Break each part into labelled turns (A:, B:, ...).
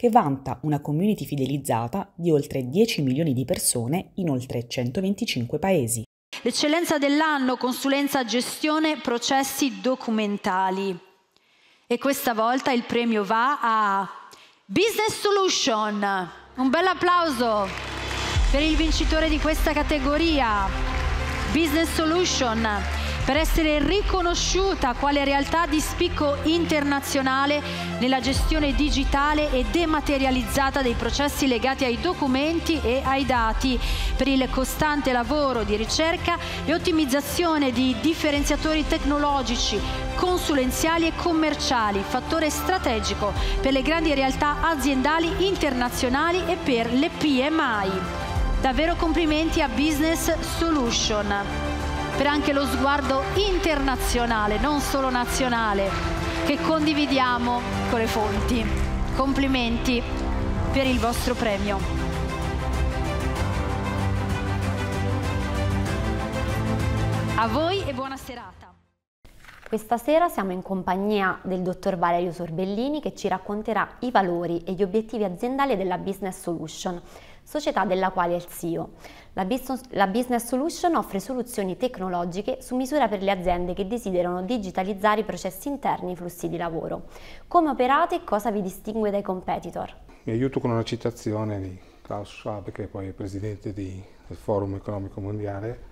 A: che vanta una community fidelizzata di oltre 10 milioni di persone in oltre 125 paesi. L'eccellenza dell'anno, consulenza, gestione, processi documentali. E questa volta il premio va a Business Solution. Un bel applauso per il vincitore di questa categoria, Business Solution per essere riconosciuta quale realtà di spicco internazionale nella gestione digitale e dematerializzata dei processi legati ai documenti e ai dati, per il costante lavoro di ricerca e ottimizzazione di differenziatori tecnologici, consulenziali e commerciali, fattore strategico per le grandi realtà aziendali internazionali e per le PMI. Davvero complimenti a Business Solution per anche lo sguardo internazionale, non solo nazionale, che condividiamo con le fonti. Complimenti per il vostro premio. A voi e buona serata.
B: Questa sera siamo in compagnia del dottor Valerio Sorbellini che ci racconterà i valori e gli obiettivi aziendali della Business Solution, società della quale è il CEO. La business, la business Solution offre soluzioni tecnologiche su misura per le aziende che desiderano digitalizzare i processi interni e i flussi di lavoro. Come operate e cosa vi distingue dai competitor?
C: Mi aiuto con una citazione di Klaus Schwab, che è poi è presidente di, del Forum Economico Mondiale,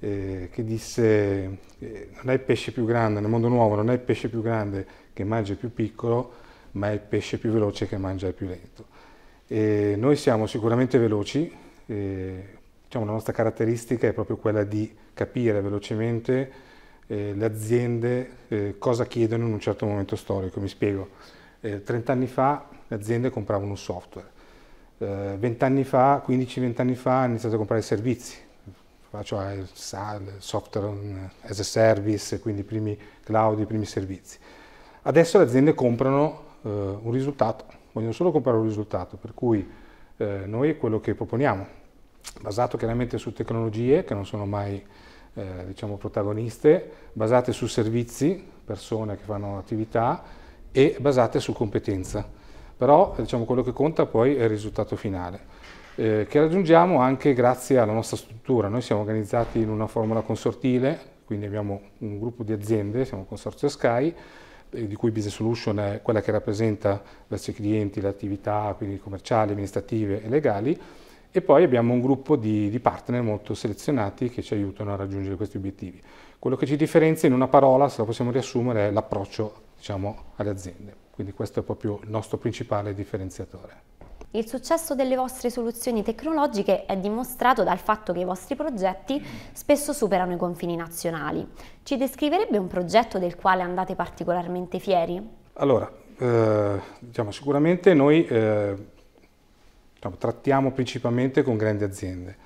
C: eh, che disse eh, non è il pesce più grande, nel mondo nuovo non è il pesce più grande che mangia il più piccolo, ma è il pesce più veloce che mangia il più lento. Eh, noi siamo sicuramente veloci, eh, diciamo, la nostra caratteristica è proprio quella di capire velocemente eh, le aziende cosa chiedono in un certo momento storico. Mi spiego, 30 anni fa le aziende compravano un software, 20 anni fa, 15-20 anni fa hanno iniziato a comprare servizi, cioè il software as a service, quindi i primi cloud, i primi servizi. Adesso le aziende comprano eh, un risultato, vogliono solo comprare un risultato, per cui eh, noi quello che proponiamo, basato chiaramente su tecnologie che non sono mai eh, diciamo, protagoniste, basate su servizi, persone che fanno attività e basate su competenza. Però diciamo, quello che conta poi è il risultato finale, eh, che raggiungiamo anche grazie alla nostra struttura. Noi siamo organizzati in una formula consortile, quindi abbiamo un gruppo di aziende, siamo un consorzio Sky, eh, di cui Business Solution è quella che rappresenta verso i clienti le attività quindi commerciali, amministrative e legali e poi abbiamo un gruppo di, di, partner molto selezionati che ci aiutano a raggiungere questi obiettivi. Quello che ci differenzia in una parola, se la possiamo riassumere, è l'approccio diciamo, alle aziende, quindi questo è proprio il nostro principale differenziatore.
B: Il successo delle vostre soluzioni tecnologiche è dimostrato dal fatto che i vostri progetti spesso superano i confini nazionali. Ci descriverebbe un progetto del quale andate particolarmente fieri?
C: Allora, eh, diciamo, sicuramente noi eh, diciamo, trattiamo principalmente con grandi aziende.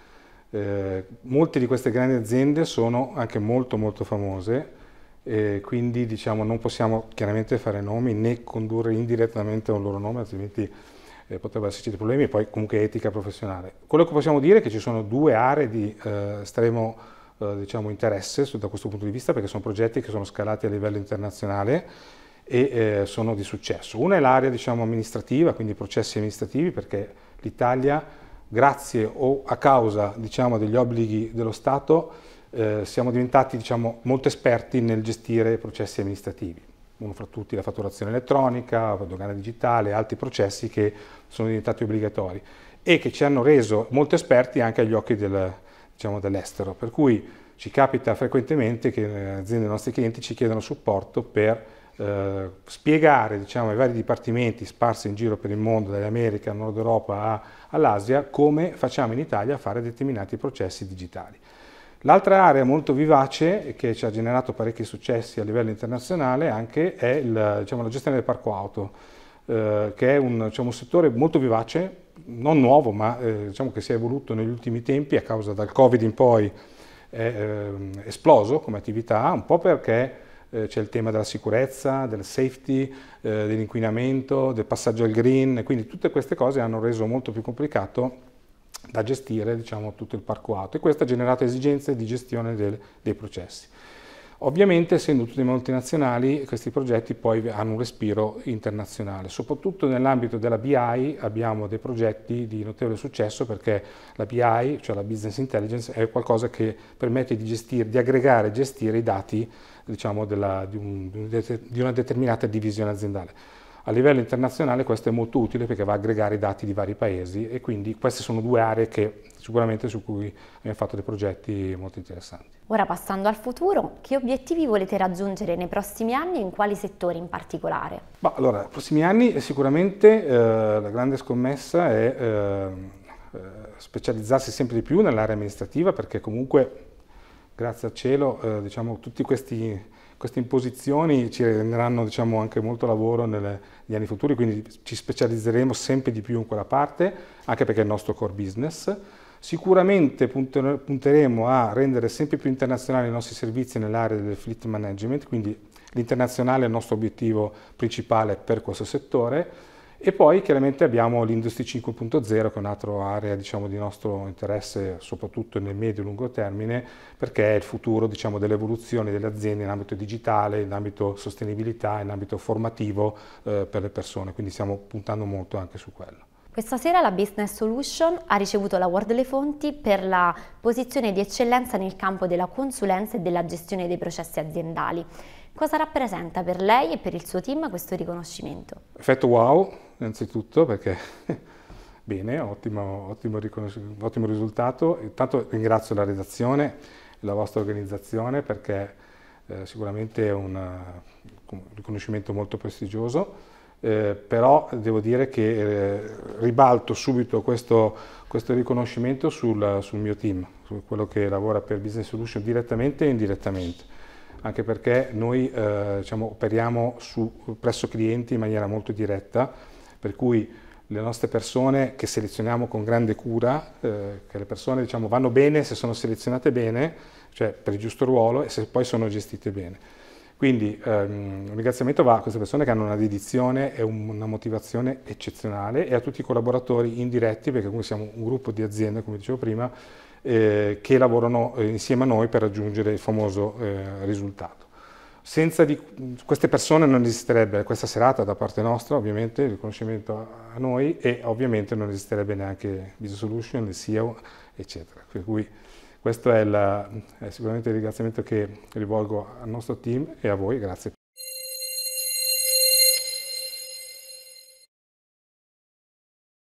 C: Eh, molte di queste grandi aziende sono anche molto molto famose, eh, quindi diciamo, non possiamo chiaramente fare nomi né condurre indirettamente un loro nome, altrimenti eh, potrebbero esserci dei problemi, e poi comunque etica professionale. Quello che possiamo dire è che ci sono due aree di eh, estremo eh, diciamo, interesse da questo punto di vista, perché sono progetti che sono scalati a livello internazionale e eh, sono di successo. Una è l'area diciamo, amministrativa, quindi processi amministrativi, perché l'Italia, grazie o a causa diciamo, degli obblighi dello Stato, eh, siamo diventati diciamo, molto esperti nel gestire processi amministrativi uno fra tutti la fatturazione elettronica, la dogana digitale, altri processi che sono diventati obbligatori e che ci hanno reso molto esperti anche agli occhi del, diciamo, dell'estero. Per cui ci capita frequentemente che le eh, aziende dei nostri clienti ci chiedano supporto per eh, spiegare diciamo, ai vari dipartimenti sparsi in giro per il mondo, dall'America, Nord Europa all'Asia, come facciamo in Italia a fare determinati processi digitali. L'altra area molto vivace che ci ha generato parecchi successi a livello internazionale anche è il, diciamo, la gestione del parco auto, eh, che è un, diciamo, un, settore molto vivace, non nuovo, ma eh, diciamo che si è evoluto negli ultimi tempi a causa dal Covid in poi è eh, esploso come attività, un po' perché eh, c'è il tema della sicurezza, del safety, eh, dell'inquinamento, del passaggio al green, quindi tutte queste cose hanno reso molto più complicato da gestire diciamo, tutto il parco auto e questo ha generato esigenze di gestione del, dei processi. Ovviamente essendo tutti multinazionali questi progetti poi hanno un respiro internazionale, soprattutto nell'ambito della BI abbiamo dei progetti di notevole successo perché la BI, cioè la Business Intelligence, è qualcosa che permette di, gestire, di aggregare e gestire i dati diciamo, della, di, un, di una determinata divisione aziendale. A livello internazionale questo è molto utile perché va a aggregare i dati di vari paesi e quindi queste sono due aree che sicuramente su cui abbiamo fatto dei progetti molto interessanti.
B: Ora passando al futuro, che obiettivi volete raggiungere nei prossimi anni e in quali settori in particolare?
C: Bah, allora, nei prossimi anni sicuramente eh, la grande scommessa è eh, eh, specializzarsi sempre di più nell'area amministrativa perché comunque, grazie al cielo, eh, diciamo, tutti questi queste imposizioni ci renderanno diciamo, anche molto lavoro negli anni futuri, quindi ci specializzeremo sempre di più in quella parte, anche perché è il nostro core business. Sicuramente punteremo a rendere sempre più internazionali i nostri servizi nell'area del fleet management, quindi l'internazionale è il nostro obiettivo principale per questo settore e poi chiaramente abbiamo l'Industry 5.0 che è un'altra area diciamo, di nostro interesse soprattutto nel medio e lungo termine perché è il futuro diciamo, dell'evoluzione delle aziende in ambito digitale, in ambito sostenibilità, in ambito formativo eh, per le persone, quindi stiamo puntando molto anche su quello.
B: Questa sera la Business Solution ha ricevuto l'Award Le Fonti per la posizione di eccellenza nel campo della consulenza e della gestione dei processi aziendali. Cosa rappresenta per lei e per il suo team questo riconoscimento?
C: Effetto wow, innanzitutto perché bene, ottimo, ottimo, ottimo risultato. Intanto ringrazio la redazione e la vostra organizzazione perché eh, sicuramente è un, un riconoscimento molto prestigioso. Eh, però devo dire che eh, ribalto subito questo, questo riconoscimento sul, sul, mio team, su quello che lavora per Business Solution direttamente e indirettamente, anche perché noi eh, diciamo, operiamo su, presso clienti in maniera molto diretta per cui le nostre persone che selezioniamo con grande cura, eh, che le persone diciamo, vanno bene se sono selezionate bene, cioè per il giusto ruolo, e se poi sono gestite bene. Quindi ehm, un ringraziamento va a queste persone che hanno una dedizione e una motivazione eccezionale e a tutti i collaboratori indiretti, perché comunque siamo un gruppo di aziende, come dicevo prima, eh, che lavorano eh, insieme a noi per raggiungere il famoso eh, risultato. Senza di, queste persone non esisterebbe questa serata da parte nostra, ovviamente, il riconoscimento a noi e ovviamente non esisterebbe neanche Visual Solution, il SEO, eccetera. Per cui questo è, la, è sicuramente il ringraziamento che rivolgo al nostro team e a voi, grazie.